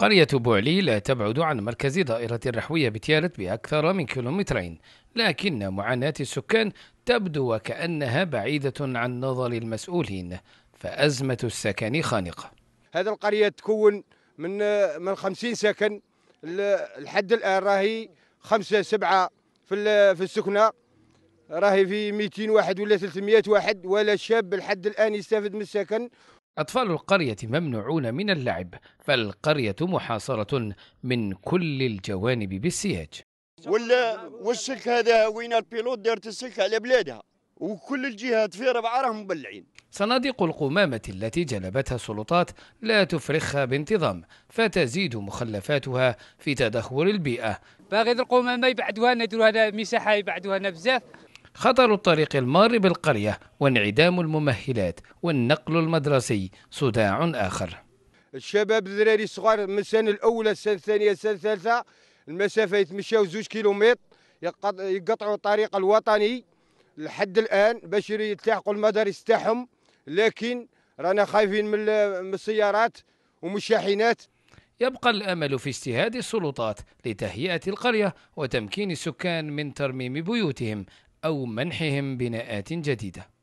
قرية بوعليل تبعد عن مركز دائرة الرحوية بتيالت بأكثر من كيلومترين لكن معاناة السكان تبدو وكأنها بعيدة عن نظر المسؤولين فأزمة السكن خانقة هذا القرية تكون من من 50 سكن لحد الآن راهي خمسة سبعة في في السكنة راهي في 200 واحد ولا 300 واحد ولا شاب لحد الآن يستافد من السكن أطفال القرية ممنوعون من اللعب فالقرية محاصرة من كل الجوانب بالسياج ولا والسلك هذا وين البيلوت دارت السلك على بلادها وكل الجهات في ربع راهم مبلعين صناديق القمامة التي جلبتها السلطات لا تفرخها بانتظام فتزيد مخلفاتها في تدهور البيئة باغي القمامة يبعدوها لنا يديروها لنا مساحة يبعدوها لنا بزاف خطر الطريق المار بالقرية وانعدام الممهلات والنقل المدرسي صداع آخر الشباب الذراري الصغار من السنة الأولى السنة الثانية السنة الثالثة المسافة يتمشاو زوج كيلومتر يقطعوا الطريق الوطني لحد الآن باش يلتحقوا المدارس تاعهم لكن رانا خايفين من السيارات ومن الشاحنات يبقى الأمل في اجتهاد السلطات لتهيئة القرية وتمكين السكان من ترميم بيوتهم أو منحهم بناءات جديدة